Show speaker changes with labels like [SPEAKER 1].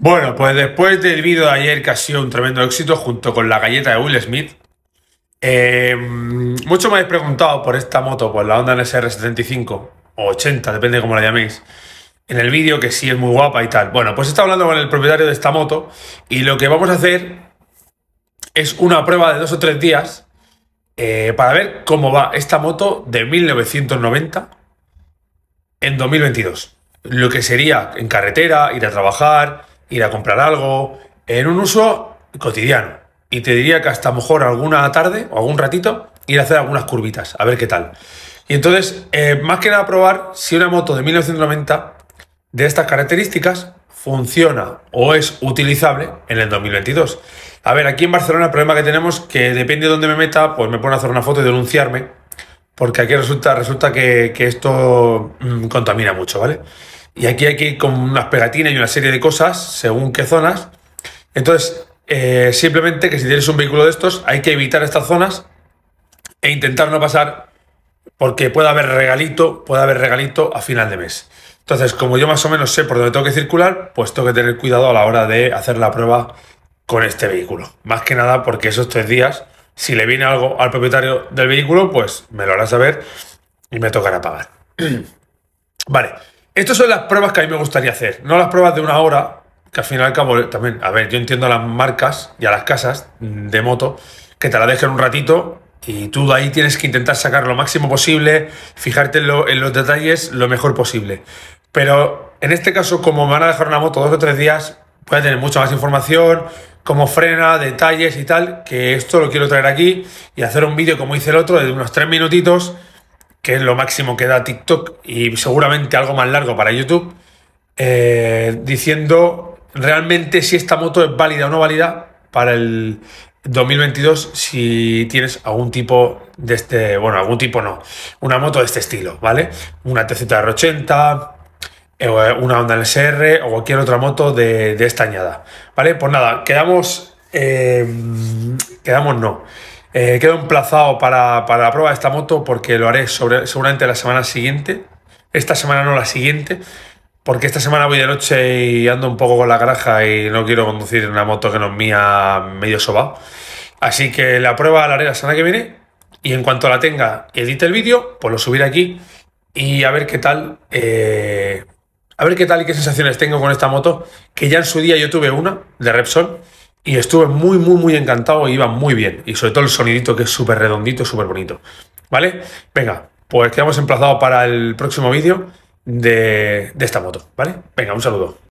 [SPEAKER 1] Bueno, pues después del vídeo de ayer que ha sido un tremendo éxito junto con la galleta de Will Smith, em, mucho muchos me habéis preguntado por esta moto, por la Honda NSR75 o 80, depende de cómo la llaméis, en el vídeo que sí es muy guapa y tal. Bueno, pues he estado hablando con el propietario de esta moto y lo que vamos a hacer es una prueba de dos o tres días eh, para ver cómo va esta moto de 1990 en 2022. Lo que sería en carretera, ir a trabajar, ir a comprar algo, en un uso cotidiano. Y te diría que hasta mejor alguna tarde o algún ratito ir a hacer algunas curvitas, a ver qué tal. Y entonces, eh, más que nada probar si una moto de 1990 de estas características funciona o es utilizable en el 2022. A ver, aquí en Barcelona el problema que tenemos que depende de dónde me meta, pues me pone a hacer una foto y denunciarme, porque aquí resulta, resulta que, esto mm, contamina mucho, ¿vale? Y aquí hay que ir con unas pegatinas y una serie de cosas, según qué zonas. Entonces, eh, simplemente que si tienes un vehículo de estos, hay que evitar estas zonas e intentar no pasar, porque puede haber regalito, puede haber regalito a final de mes. Entonces, como yo más o menos sé por dónde tengo que circular, pues tengo que tener cuidado a la hora de hacer la prueba con este vehículo. Más que nada porque esos tres días, si le viene algo al propietario del vehículo, pues me lo hará saber y me tocará pagar. vale. Estas son las pruebas que a mí me gustaría hacer, no las pruebas de una hora, que al final y al cabo eh, también, a ver, yo entiendo a las marcas y a las casas de moto que te la dejan un ratito y tú de ahí tienes que intentar sacar lo máximo posible, fijarte en, los detalles lo mejor posible. Pero en este caso, como me van a dejar una moto dos o tres días, puede tener mucha más información, cómo frena, detalles y tal, que esto lo quiero traer aquí y hacer un vídeo como hice el otro de unos tres minutitos que es lo máximo que da TikTok y seguramente algo más largo para YouTube, eh, diciendo realmente si esta moto es válida o no válida para el 2022 si tienes algún tipo de este, bueno, algún tipo no, una moto de este estilo, ¿vale? Una TZR80, eh, eh, una Honda LSR o cualquier otra moto de, esta añada, ¿vale? Pues nada, quedamos, quedamos no. Eh, quedo emplazado para, la prueba de esta moto porque lo haré sobre, seguramente la semana siguiente. Esta semana no, la siguiente. Porque esta semana voy de noche y ando un poco con la garaja y no quiero conducir una moto que no es mía medio sobado. Así que la prueba la haré la semana que viene. Y en cuanto la tenga, edite el vídeo, pues lo subiré aquí. Y a ver qué tal. Eh, a ver qué tal y qué sensaciones tengo con esta moto. Que ya en su día yo tuve una de Repsol y estuve muy, muy, muy encantado iba muy bien. Y sobre todo el sonidito que es súper redondito, súper bonito. ¿Vale? Venga, pues quedamos emplazados para el próximo vídeo de, de esta moto. ¿Vale? Venga, un saludo.